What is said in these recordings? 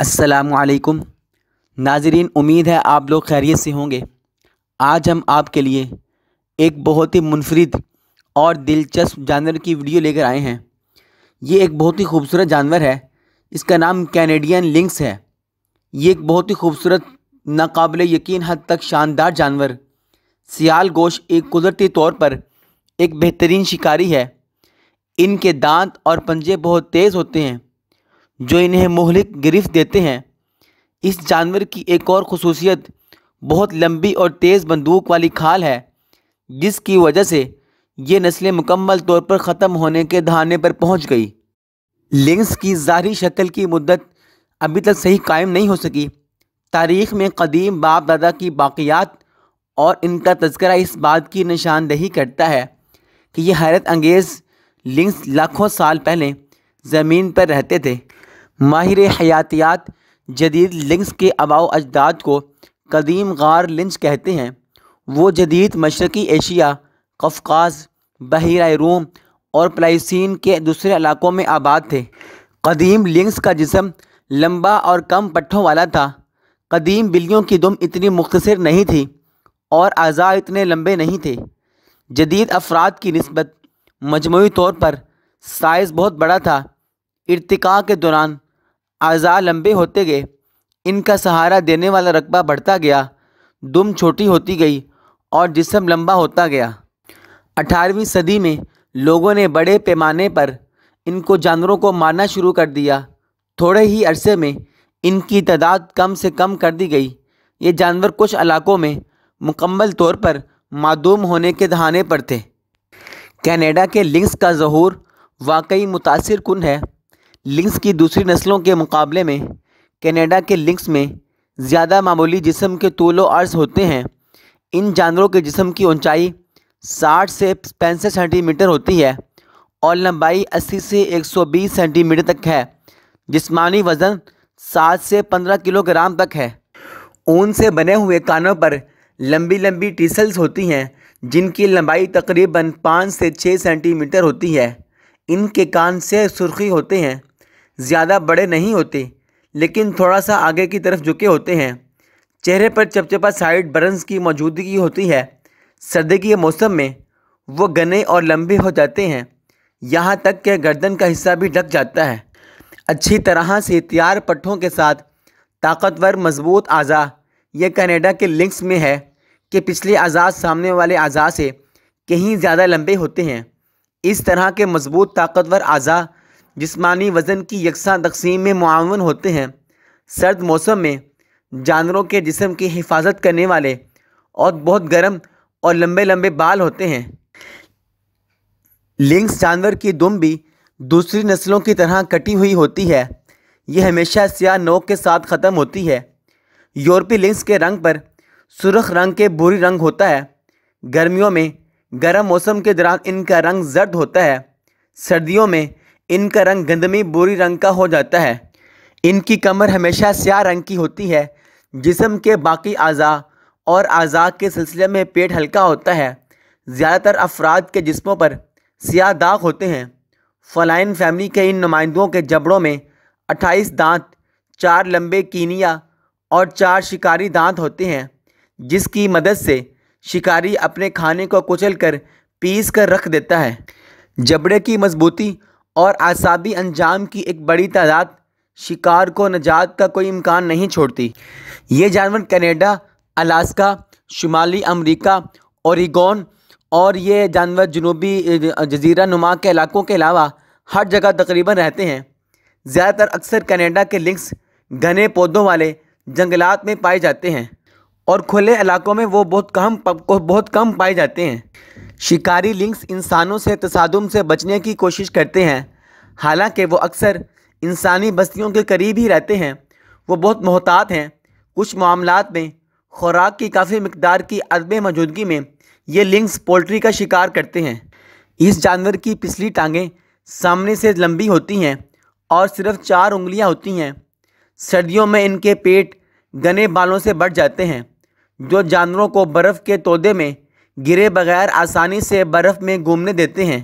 असलकुम नाजरीन उम्मीद है आप लोग खैरियत से होंगे आज हम आपके लिए एक बहुत ही मुनफरद और दिलचस्प जानवर की वीडियो लेकर आए हैं ये एक बहुत ही खूबसूरत जानवर है इसका नाम कैनेडियन लिंक्स है ये एक बहुत ही खूबसूरत नाकबिल यकीन हद तक शानदार जानवर सियाल गोश एक कुदरती तौर पर एक बेहतरीन शिकारी है इनके दांत और पंजे बहुत तेज़ होते हैं जो इन्हें मोहलिक गिरफ्त देते हैं इस जानवर की एक और खसूसियत बहुत लंबी और तेज़ बंदूक वाली खाल है जिसकी वजह से ये नस्लें मुकम्मल तौर पर ख़त्म होने के दहाने पर पहुंच गई लिंग्स की ज़ाहरी शक्ल की मुद्दत अभी तक सही कायम नहीं हो सकी तारीख़ में कदीम बाप दादा की बाक़ियात और इनका तस्करा इस बात की निशानदेही करता है कि ये हैरत अंगेज़ लिंग्स लाखों साल पहले ज़मीन पर रहते थे माहिर हयातियात जदीद लिंक्स के अबाव अजदाद को कदीम गार लिंस कहते हैं वो जदीद मशरक़ी एशिया कफकाज बहरा रूम और प्लाइसिन के दूसरे इलाकों में आबाद थे कदीम लिंक्स का जिसम लंबा और कम पट्ठों वाला था कदीम बिल्लियों की दुम इतनी मुख्तर नहीं थी और अज़ा इतने लंबे नहीं थे जदीद अफराद की नस्बत मजमू तौर पर साइज़ बहुत बड़ा था इरतका के दौरान आज़ा लंबे होते गए इनका सहारा देने वाला रकबा बढ़ता गया दुम छोटी होती गई और जिसम लंबा होता गया अठारहवीं सदी में लोगों ने बड़े पैमाने पर इनको जानवरों को मारना शुरू कर दिया थोड़े ही अरसे में इनकी तादाद कम से कम कर दी गई ये जानवर कुछ इलाकों में मुकम्मल तौर पर मादूम होने के दहाने पर थे कनाडा के लिंक्स का जहूर वाकई मुतासर कन है लिंक्स की दूसरी नस्लों के मुकाबले में कनाडा के लिंक्स में ज़्यादा मामूली जिसम के तोलो अर्ज होते हैं इन जानवरों के जिसम की ऊंचाई 60 से पैंसठ सेंटीमीटर होती है और लंबाई 80 से 120 सेंटीमीटर तक है जिस्मानी वज़न 7 से 15 किलोग्राम तक है ऊन से बने हुए कानों पर लंबी लंबी टीसल्स होती हैं जिनकी लंबाई तकरीबन पाँच से छः सेंटीमीटर होती है इनके कान से सुर्खी होते हैं ज़्यादा बड़े नहीं होते लेकिन थोड़ा सा आगे की तरफ झुके होते हैं चेहरे पर चपचपा साइड बर्न्स की मौजूदगी होती है सर्दी के मौसम में वो घने और लंबे हो जाते हैं यहाँ तक कि गर्दन का हिस्सा भी ढक जाता है अच्छी तरह से तैयार पट्ठों के साथ ताकतवर मजबूत अज़ा यह कनाडा के लिंक्स में है कि पिछले अज़ा सामने वाले अज़ा से कहीं ज़्यादा लंबे होते हैं इस तरह के मजबूत ताकतवर अज़ा जिसमानी वज़न की यकसा तकसीम में मुआवन होते हैं सर्द मौसम में जानवरों के जिसम की हिफाजत करने वाले और बहुत गर्म और लंबे लंबे बाल होते हैं लिंग्स जानवर की दुम भी दूसरी नस्लों की तरह कटी हुई होती है यह हमेशा स्याह नोक के साथ ख़त्म होती है यूरोपी लिंग्स के रंग पर सुरख रंग के बुरी रंग होता है गर्मियों में गर्म मौसम के दौरान इनका रंग जर्द होता है सर्दियों में इनका रंग गंदमी बुरी रंग का हो जाता है इनकी कमर हमेशा स्याह रंग की होती है जिसम के बाकी अज़ा और अज़ा के सिलसिले में पेट हल्का होता है ज़्यादातर अफराद के जिस्मों पर सियाह दाग होते हैं फ़लाइन फैमिली के इन नुमाइंदों के जबड़ों में अट्ठाईस दांत चार लंबे कीनिया और चार शिकारी दांत होते हैं जिसकी मदद से शिकारी अपने खाने को कुचल कर पीस कर रख देता है जबड़े की मजबूती और आसाबी अनजाम की एक बड़ी तादाद शिकार को नजात का कोई इम्कान नहीं छोड़ती ये जानवर कनाडा अलास्का शुमाली अमरीका ओरिगोन और ये जानवर जनूबी जजीरा नुमा के इलाकों के अलावा हर जगह तकरीबन रहते हैं ज़्यादातर अक्सर कनाडा के लिंक्स घने पौधों वाले जंगलात में पाए जाते हैं और खुले इलाकों में वो बहुत कम बहुत कम पाए जाते हैं शिकारी लिंक्स इंसानों से तसादम से बचने की कोशिश करते हैं हालांकि वो अक्सर इंसानी बस्तियों के करीब ही रहते हैं वो बहुत मोहतात हैं कुछ मामलों में खुराक की काफ़ी मकदार की अदब मौजूदगी में ये लिंक्स पोल्ट्री का शिकार करते हैं इस जानवर की पिछली टांगें सामने से लंबी होती हैं और सिर्फ चार उंगलियां होती हैं सर्दियों में इनके पेट गने बालों से बढ़ जाते हैं जो जानवरों को बर्फ़ के तोदे में गिरे बगैर आसानी से बर्फ़ में घूमने देते हैं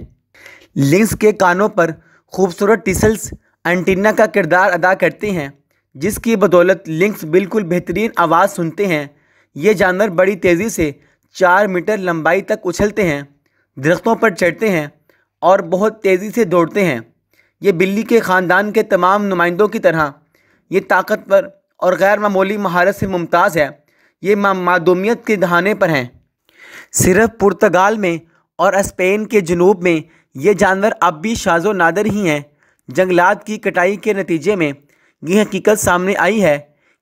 लिंक्स के कानों पर खूबसूरत टिसल्स एंटीना का किरदार अदा करते हैं जिसकी बदौलत लिंक्स बिल्कुल बेहतरीन आवाज़ सुनते हैं ये जानवर बड़ी तेज़ी से चार मीटर लंबाई तक उछलते हैं दरख्तों पर चढ़ते हैं और बहुत तेज़ी से दौड़ते हैं ये बिल्ली के ख़ानदान के तमाम नुमाइंदों की तरह ये ताकतवर और गैर मामूली महारत से मुमताज़ है ये मादूमियत के दहाने पर हैं सिर्फ पुर्तगाल में और स्पेन के जनूब में ये जानवर अब भी शाजो नादर ही हैं जंगलात की कटाई के नतीजे में ये हकीकत सामने आई है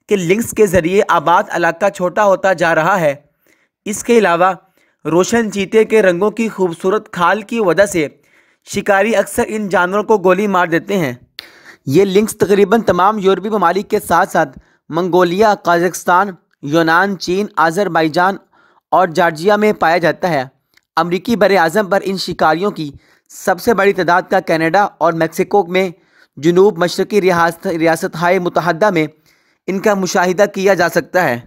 कि लिंक्स के ज़रिए आबाद इलाका छोटा होता जा रहा है इसके अलावा रोशन चीते के रंगों की खूबसूरत खाल की वजह से शिकारी अक्सर इन जानवरों को गोली मार देते हैं ये लिंक्स तकरीबन तमाम यूरोपी ममालिक के साथ साथ मंगोलिया काजकस्तान यूनान चीन आज़रबाईजान और जार्जिया में पाया जाता है अमरीकी बर अज़म पर इन शिकारियों की सबसे बड़ी तादाद का कनाडा और मैक्सिको में जनूब मशरक़ी रियासत हाय मुतहदा में इनका मुशाहिदा किया जा सकता है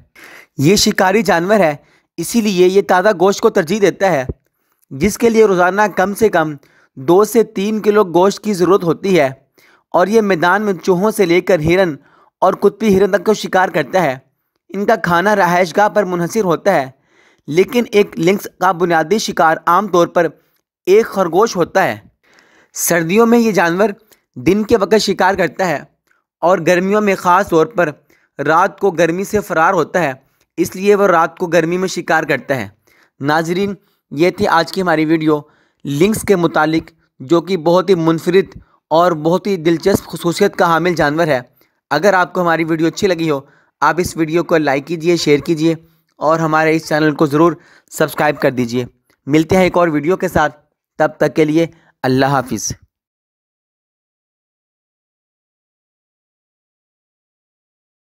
ये शिकारी जानवर है इसीलिए ये ताज़ा गोश्त को तरजीह देता है जिसके लिए रोज़ाना कम से कम दो से तीन किलो गोश्त की ज़रूरत होती है और ये मैदान में चूहों से लेकर हिरन और कुत्ती हिरन तक को शिकार करता है इनका खाना गाह पर मुनहसर होता है लेकिन एक लिंक्स का बुनियादी शिकार आमतौर पर एक खरगोश होता है सर्दियों में ये जानवर दिन के वक्त शिकार करता है और गर्मियों में ख़ास तौर पर रात को गर्मी से फरार होता है इसलिए वह रात को गर्मी में शिकार करता है नाजरीन ये थी आज की हमारी वीडियो लिंक्स के मुतालिक जो कि बहुत ही मुनफरद और बहुत ही दिलचस्प खसूसियत का हामिल जानवर है अगर आपको हमारी वीडियो अच्छी लगी हो आप इस वीडियो को लाइक कीजिए शेयर कीजिए और हमारे इस चैनल को ज़रूर सब्सक्राइब कर दीजिए मिलते हैं एक और वीडियो के साथ तब तक के लिए अल्लाह हाफिज़